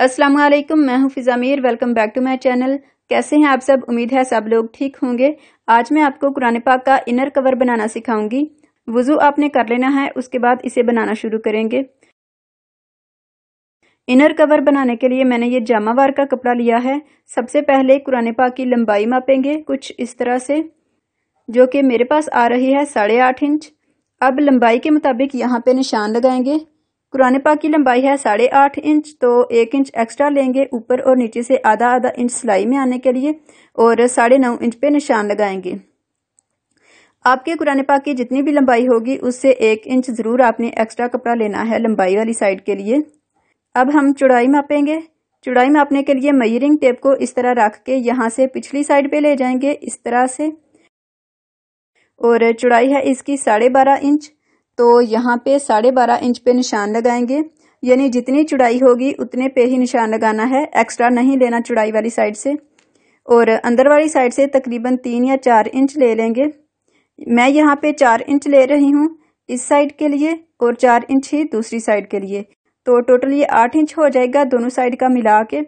अस्सलाम वालेकुम मैं हूं Fiza Mir welcome back to my channel कैसे हैं आप सब उम्मीद है सब लोग ठीक होंगे आज मैं आपको कुरान पाक का इनर कवर बनाना सिखाऊंगी वज़ू आपने कर लेना है उसके बाद इसे बनाना शुरू करेंगे इनर कवर बनाने के लिए मैंने ये जामावार का कपड़ा लिया है सबसे पहले कुरान पाक की लंबाई मापेंगे कुछ इस तरह से जो कि मेरे पास आ रही है साढ़े आठ इंच अब लंबाई के मुताबिक यहाँ पे निशान लगाएंगे कुरान पाक की लंबाई है साढ़े आठ इंच तो एक इंच एक्स्ट्रा लेंगे ऊपर और नीचे से आधा आधा इंच सिलाई में आने के लिए और साढ़े नौ इंच पे निशान लगाएंगे आपके कुरान पाक की जितनी भी लंबाई होगी उससे एक इंच ज़रूर आपने एक्स्ट्रा कपड़ा लेना है लंबाई वाली साइड के लिए अब हम चौड़ाई मापेंगे चौड़ाई मापने के लिए मयरिंग टेप को इस तरह रख के यहाँ से पिछली साइड पे ले जाएंगे इस तरह से और चौड़ाई है इसकी साढ़े बारह इंच तो यहाँ पे साढ़े बारह इंच पे निशान लगाएंगे यानी जितनी चुड़ाई होगी उतने पे ही निशान लगाना है एक्स्ट्रा नहीं लेना चुड़ाई वाली साइड से और अंदर वाली साइड से तकरीबन तीन या चार इंच ले लेंगे मैं यहाँ पे चार इंच ले रही हूँ इस साइड के लिए और चार इंच ही दूसरी साइड के लिए तो टोटल ये आठ इंच हो जाएगा दोनों साइड का मिला के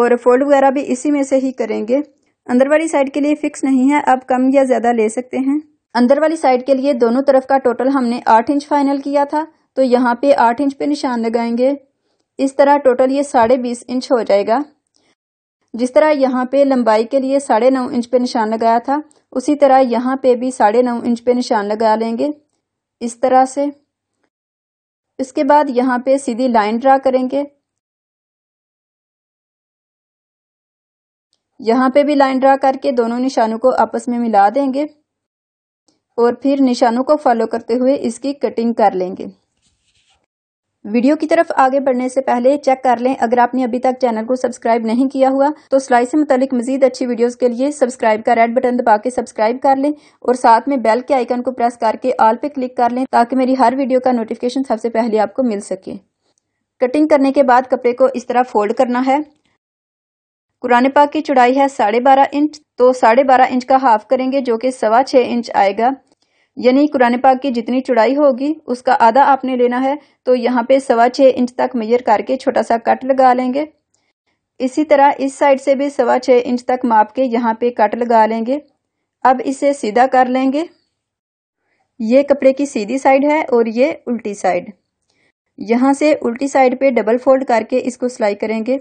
और फोल्ड वगैरह भी इसी में से ही करेंगे अंदर वाली साइड के लिए फिक्स नहीं है आप कम या ज़्यादा ले सकते हैं अंदर वाली साइड के लिए दोनों तरफ का टोटल हमने आठ इंच फाइनल किया था तो यहाँ पे आठ इंच पे निशान लगाएंगे इस तरह टोटल ये साढ़े बीस इंच हो जाएगा जिस तरह यहाँ पे लंबाई के लिए साढ़े नौ इंच पे निशान लगाया था उसी तरह यहाँ पे भी साढ़े नौ इंच पे निशान लगा लेंगे इस तरह से इसके बाद यहाँ पे सीधी लाइन ड्रा करेंगे यहाँ पे भी लाइन ड्रा करके दोनों निशानों को आपस में मिला देंगे और फिर निशानों को फॉलो करते हुए इसकी कटिंग कर लेंगे वीडियो की तरफ आगे बढ़ने से पहले चेक कर लें अगर आपने अभी तक चैनल को सब्सक्राइब नहीं किया हुआ तो सिलाई से मुतलिक मजीद अच्छी वीडियोस के लिए सब्सक्राइब का रेड बटन दबा के सब्सक्राइब कर लें और साथ में बेल के आइकन को प्रेस करके ऑल पे क्लिक कर लें ताकि मेरी हर वीडियो का नोटिफिकेशन सबसे पहले आपको मिल सके कटिंग करने के बाद कपड़े को इस तरह फोल्ड करना है कुरान पाक की चौड़ाई है साढ़े बारह इंच तो साढ़े बारह इंच का हाफ करेंगे जो कि सवा छह इंच आएगा यानी कुरान पाक की जितनी चौड़ाई होगी उसका आधा आपने लेना है तो यहाँ पे सवा छः इंच तक मेजर करके छोटा सा कट लगा लेंगे इसी तरह इस साइड से भी सवा छः इंच तक माप के यहाँ पे कट लगा लेंगे अब इसे सीधा कर लेंगे ये कपड़े की सीधी साइड है और ये उल्टी साइड यहाँ से उल्टी साइड पे डबल फोल्ड करके इसको सिलाई करेंगे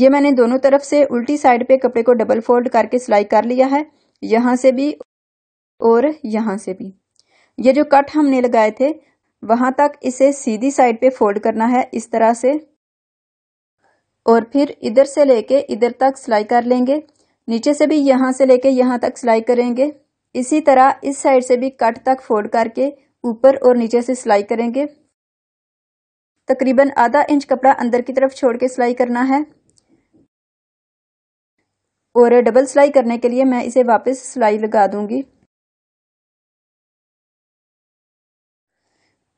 ये मैंने दोनों तरफ से उल्टी साइड पे कपड़े को डबल फोल्ड करके सिलाई कर लिया है यहां से भी और यहां से भी ये जो कट हमने लगाए थे वहां तक इसे सीधी साइड पे फोल्ड करना है इस तरह से और फिर इधर से लेके इधर तक सिलाई कर लेंगे नीचे से भी यहां से लेके यहां तक सिलाई करेंगे इसी तरह इस साइड से भी कट तक फोल्ड करके ऊपर और नीचे से सिलाई करेंगे तकरीबन आधा इंच कपड़ा अंदर की तरफ छोड़ के सिलाई करना है और डबल सिलाई करने के लिए मैं इसे वापस सिलाई लगा दूंगी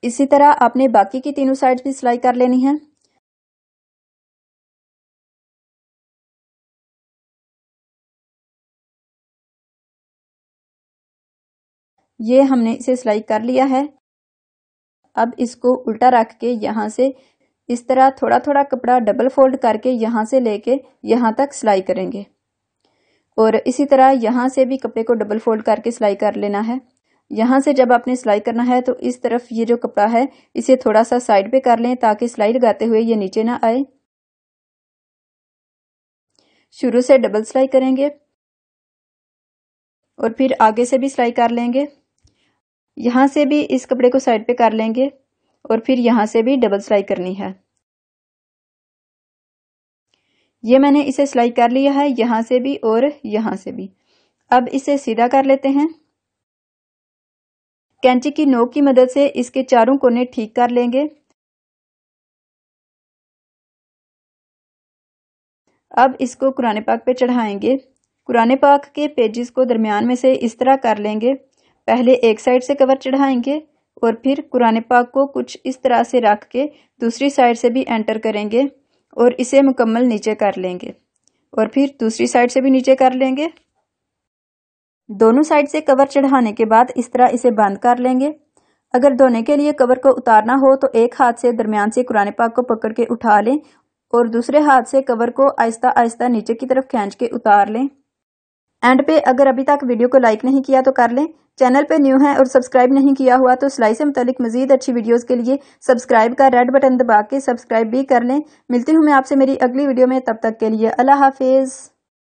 इसी तरह आपने बाकी की तीनों साइड भी सिलाई कर लेनी है ये हमने इसे सिलाई कर लिया है अब इसको उल्टा रख के यहाँ से इस तरह थोड़ा थोड़ा कपड़ा डबल फोल्ड करके यहाँ से लेके यहाँ तक सिलाई करेंगे और इसी तरह यहाँ से भी कपड़े को डबल फोल्ड करके सिलाई कर लेना है यहाँ से जब आपने सिलाई करना है तो इस तरफ ये जो कपड़ा है इसे थोड़ा सा साइड पे कर लें ताकि सिलाई लगाते हुए ये नीचे ना आए शुरू से डबल सिलाई करेंगे और फिर आगे से भी सिलाई कर लेंगे यहाँ से भी इस कपड़े को साइड पे कर लेंगे और फिर यहाँ से भी डबल सिलाई करनी है ये मैंने इसे सिलाई कर लिया है यहाँ से भी और यहाँ से भी अब इसे सीधा कर लेते हैं कैंची की नोक की मदद से इसके चारों कोने ठीक कर लेंगे अब इसको कुरान पाक पे चढ़ाएंगे कुरान पाक के पेजेस को दरमियान में से इस तरह कर लेंगे पहले एक साइड से कवर चढ़ाएंगे और फिर कुरान पाक को कुछ इस तरह से रख के दूसरी साइड से भी एंटर करेंगे और इसे मुकम्मल नीचे कर लेंगे और फिर दूसरी साइड से भी नीचे कर लेंगे दोनों साइड से कवर चढ़ाने के बाद इस तरह इसे बंद कर लेंगे अगर धोने के लिए कवर को उतारना हो तो एक हाथ से दरमियान से कुरने पाक को पकड़ के उठा लें और दूसरे हाथ से कवर को आहिस्ता आहिस्ता नीचे की तरफ खींच के उतार लें एंड पे अगर अभी तक वीडियो को लाइक नहीं किया तो कर लें चैनल पे न्यू है और सब्सक्राइब नहीं किया हुआ तो सिलाई से मुतलिक मजीद अच्छी वीडियोस के लिए सब्सक्राइब का रेड बटन दबा के सब्सक्राइब भी कर लें मिलती हूँ मैं आपसे मेरी अगली वीडियो में तब तक के लिए अल्लाह हाफिज़